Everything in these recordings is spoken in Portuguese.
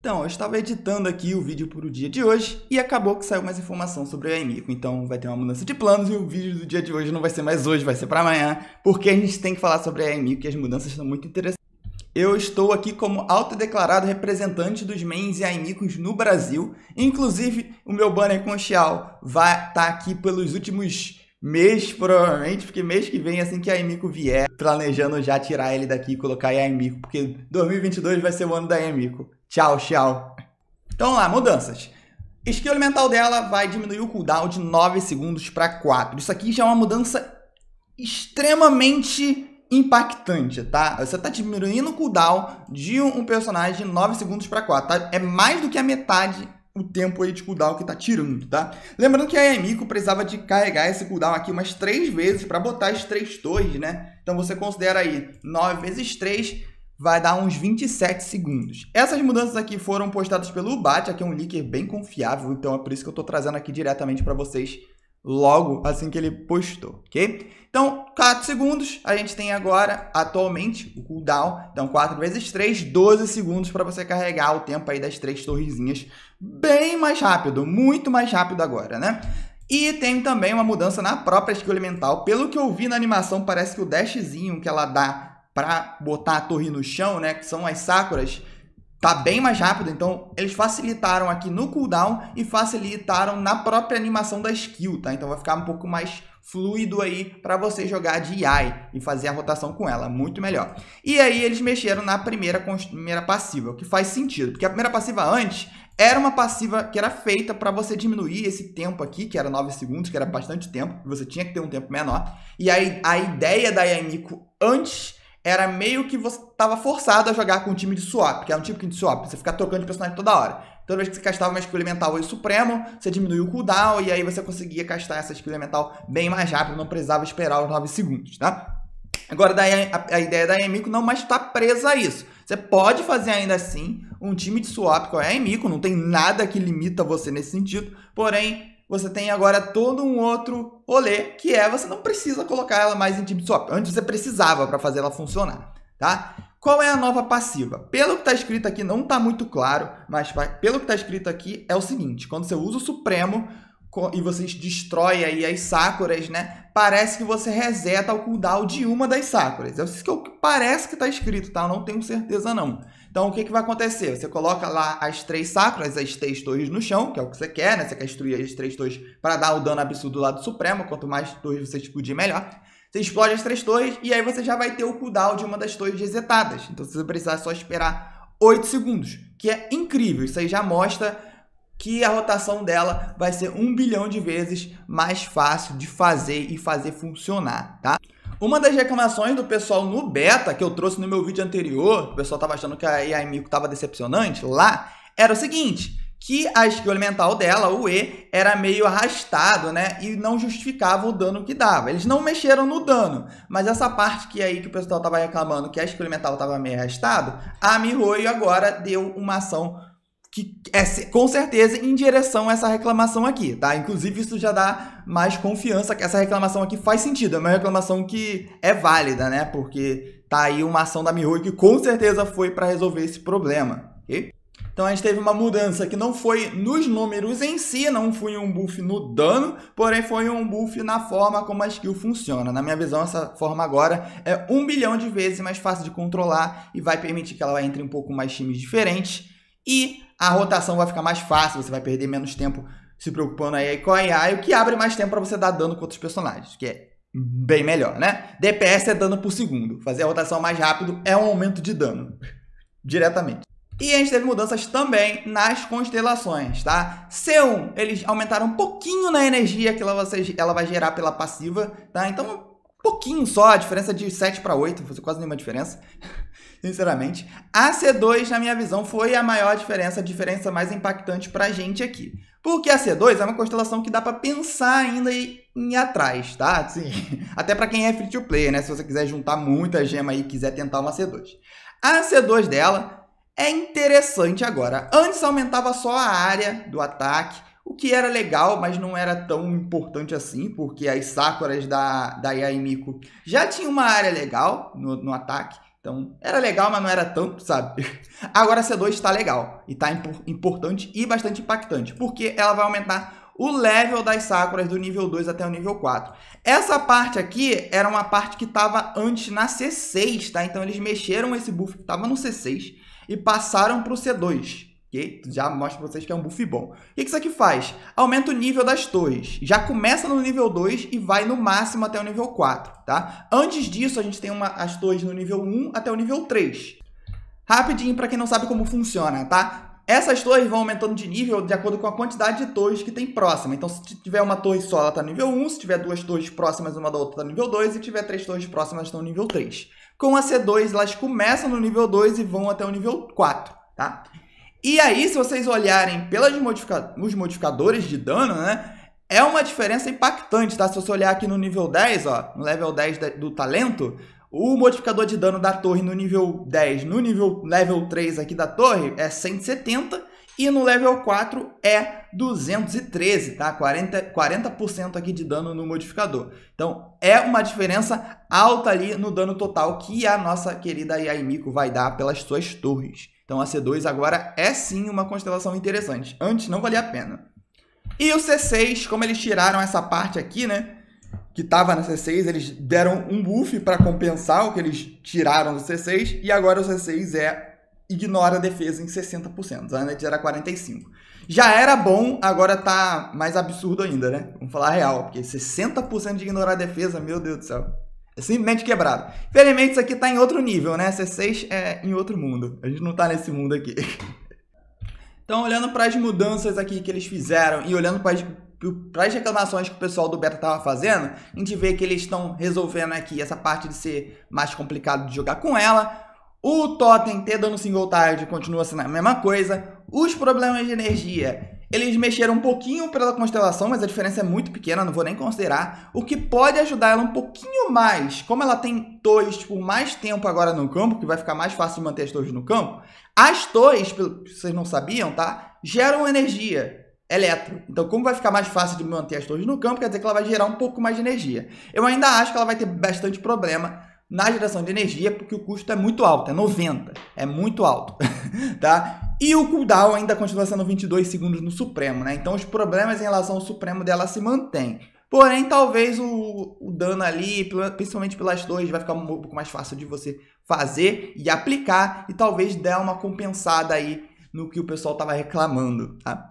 Então, eu estava editando aqui o vídeo para o dia de hoje e acabou que saiu mais informação sobre o Emico. Então vai ter uma mudança de planos e o vídeo do dia de hoje não vai ser mais hoje, vai ser para amanhã, porque a gente tem que falar sobre a Emico, e as mudanças são muito interessantes. Eu estou aqui como autodeclarado representante dos mains e AIMICOs no Brasil. Inclusive, o meu banner com Xiao vai estar tá aqui pelos últimos mês, provavelmente, porque mês que vem, assim que a Emiko vier, planejando já tirar ele daqui e colocar a Emiko, porque 2022 vai ser o ano da Emiko. Tchau, tchau. Então vamos lá, mudanças. Skill elemental dela vai diminuir o cooldown de 9 segundos para 4. Isso aqui já é uma mudança extremamente impactante, tá? Você está diminuindo o cooldown de um personagem de 9 segundos para 4, tá? É mais do que a metade o tempo aí de cooldown que tá tirando, tá? Lembrando que a Yamiko precisava de carregar esse cooldown aqui umas 3 vezes para botar as 3 torres, né? Então você considera aí 9 vezes 3 vai dar uns 27 segundos. Essas mudanças aqui foram postadas pelo Bat, aqui é um leaker bem confiável, então é por isso que eu estou trazendo aqui diretamente para vocês logo assim que ele postou, ok? Então, 4 segundos, a gente tem agora, atualmente, o cooldown, então 4 vezes 3, 12 segundos para você carregar o tempo aí das três torrezinhas bem mais rápido, muito mais rápido agora, né? E tem também uma mudança na própria skill elemental, pelo que eu vi na animação, parece que o dashzinho que ela dá para botar a torre no chão, né, que são as Sakuras, tá bem mais rápido. Então, eles facilitaram aqui no cooldown e facilitaram na própria animação da skill, tá? Então vai ficar um pouco mais fluido aí para você jogar de AI e fazer a rotação com ela, muito melhor. E aí eles mexeram na primeira, primeira passiva, o que faz sentido, porque a primeira passiva antes era uma passiva que era feita para você diminuir esse tempo aqui, que era 9 segundos, que era bastante tempo, você tinha que ter um tempo menor. E aí a ideia da Yamiko antes era meio que você estava forçado a jogar com um time de swap, que é um time tipo de swap, você fica trocando de personagem toda hora. Toda vez que você castava uma skill elemental e supremo, você diminuía o cooldown e aí você conseguia castar essa skill elemental bem mais rápido, não precisava esperar os 9 segundos, tá? Agora, daí a, a ideia da Emiko não mais está presa a isso. Você pode fazer ainda assim um time de swap com a Emiko, não tem nada que limita você nesse sentido, porém, você tem agora todo um outro rolê, que é você não precisa colocar ela mais em deep swap. Antes você precisava para fazer ela funcionar, tá? Qual é a nova passiva? Pelo que está escrito aqui, não está muito claro, mas pelo que está escrito aqui é o seguinte: quando você usa o Supremo e você destrói aí as Sakuras, né? Parece que você reseta o cooldown de uma das Sakuras. É isso que parece que está escrito, tá? Eu não tenho certeza não. Então, o que, que vai acontecer? Você coloca lá as três sacras, as três torres no chão, que é o que você quer, né? Você quer destruir as três torres para dar o dano absurdo do lado supremo. Quanto mais torres você explodir, melhor. Você explode as três torres e aí você já vai ter o cooldown de uma das torres resetadas. Então, você precisar só esperar 8 segundos, que é incrível. Isso aí já mostra que a rotação dela vai ser um bilhão de vezes mais fácil de fazer e fazer funcionar, tá? Uma das reclamações do pessoal no beta, que eu trouxe no meu vídeo anterior, o pessoal tava achando que a AI Mico tava decepcionante, lá, era o seguinte, que a skill elemental dela, o E, era meio arrastado, né? E não justificava o dano que dava. Eles não mexeram no dano, mas essa parte que aí que o pessoal tava reclamando que a skill elemental tava meio arrastado, a Mihoyo agora deu uma ação que é com certeza em direção a essa reclamação aqui, tá? Inclusive, isso já dá mais confiança que essa reclamação aqui faz sentido. É uma reclamação que é válida, né? Porque tá aí uma ação da Mihoyo que com certeza foi para resolver esse problema, ok? Então a gente teve uma mudança que não foi nos números em si, não foi um buff no dano, porém foi um buff na forma como a skill funciona. Na minha visão, essa forma agora é um bilhão de vezes mais fácil de controlar e vai permitir que ela entre um pouco mais times diferentes. E a rotação vai ficar mais fácil, você vai perder menos tempo se preocupando aí com a AI, o que abre mais tempo para você dar dano com outros personagens, que é bem melhor, né? DPS é dano por segundo, fazer a rotação mais rápido é um aumento de dano, diretamente. E a gente teve mudanças também nas constelações, tá? C1, eles aumentaram um pouquinho na energia que ela, vocês, ela vai gerar pela passiva, tá? Então pouquinho só, a diferença de 7 para 8, não fazia quase nenhuma diferença, sinceramente. A C2, na minha visão, foi a maior diferença, a diferença mais impactante para a gente aqui. Porque a C2 é uma constelação que dá para pensar ainda em ir atrás, tá? Sim, até para quem é free to play, né? Se você quiser juntar muita gema aí e quiser tentar uma C2. A C2 dela é interessante agora. Antes aumentava só a área do ataque, que era legal, mas não era tão importante assim, porque as Sakuras da, da Yaimiko já tinha uma área legal no, no ataque. Então, era legal, mas não era tanto, sabe? Agora a C2 está legal. E está impor importante e bastante impactante. Porque ela vai aumentar o level das Sakuras do nível 2 até o nível 4. Essa parte aqui era uma parte que estava antes na C6, tá? Então eles mexeram esse buff que estava no C6 e passaram para o C2. Okay? Já mostra pra vocês que é um buff bom. O que isso aqui faz? Aumenta o nível das torres. Já começa no nível 2 e vai no máximo até o nível 4, tá? Antes disso, a gente tem uma, as torres no nível 1 até o nível 3. Rapidinho, pra quem não sabe como funciona, tá? Essas torres vão aumentando de nível de acordo com a quantidade de torres que tem próxima. Então, se tiver uma torre só, ela tá no nível 1. Se tiver duas torres próximas, uma da outra tá no nível 2. E se tiver três torres próximas, estão no nível 3. Com a C2, elas começam no nível 2 e vão até o nível 4, tá? E aí, se vocês olharem pelos modifica modificadores de dano, né? É uma diferença impactante, tá? Se você olhar aqui no nível 10, ó, no level 10 do talento, o modificador de dano da torre no nível 10, no nível level 3 aqui da torre, é 170 e no level 4 é 213, tá? 40%, 40 aqui de dano no modificador. Então, é uma diferença alta ali no dano total que a nossa querida Yaimiko vai dar pelas suas torres. Então a C2 agora é sim uma constelação interessante. Antes não valia a pena. E o C6, como eles tiraram essa parte aqui, né? Que estava na C6, eles deram um buff para compensar o que eles tiraram do C6. E agora o C6 é ignora a defesa em 60%. Antes era 45%. Já era bom, agora tá mais absurdo ainda, né? Vamos falar real, porque 60% de ignorar a defesa, meu Deus do céu. É simplesmente quebrado. Infelizmente, isso aqui tá em outro nível, né? C6 é em outro mundo. A gente não tá nesse mundo aqui. Então, olhando para as mudanças aqui que eles fizeram e olhando para as para as reclamações que o pessoal do beta tava fazendo, a gente vê que eles estão resolvendo aqui essa parte de ser mais complicado de jogar com ela. O Totem ter dando single target, continua sendo a mesma coisa. Os problemas de energia eles mexeram um pouquinho pela constelação, mas a diferença é muito pequena, não vou nem considerar. O que pode ajudar ela um pouquinho mais, como ela tem torres por mais tempo agora no campo, que vai ficar mais fácil de manter as torres no campo, as torres, vocês não sabiam, tá? Geram energia elétrica. Então, como vai ficar mais fácil de manter as torres no campo, quer dizer que ela vai gerar um pouco mais de energia. Eu ainda acho que ela vai ter bastante problema na geração de energia, porque o custo é muito alto, é 90, é muito alto, tá? E o cooldown ainda continua sendo 22 segundos no Supremo, né? Então os problemas em relação ao Supremo dela se mantêm. Porém, talvez o, o dano ali, principalmente pelas torres, vai ficar um pouco mais fácil de você fazer e aplicar e talvez dê uma compensada aí no que o pessoal tava reclamando, tá?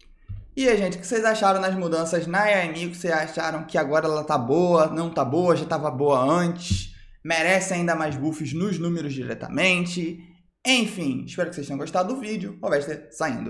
E aí, gente, o que vocês acharam nas mudanças na Yami? O que vocês acharam que agora ela tá boa, não tá boa, já tava boa antes? merece ainda mais buffs nos números diretamente. Enfim, espero que vocês tenham gostado do vídeo. O saindo.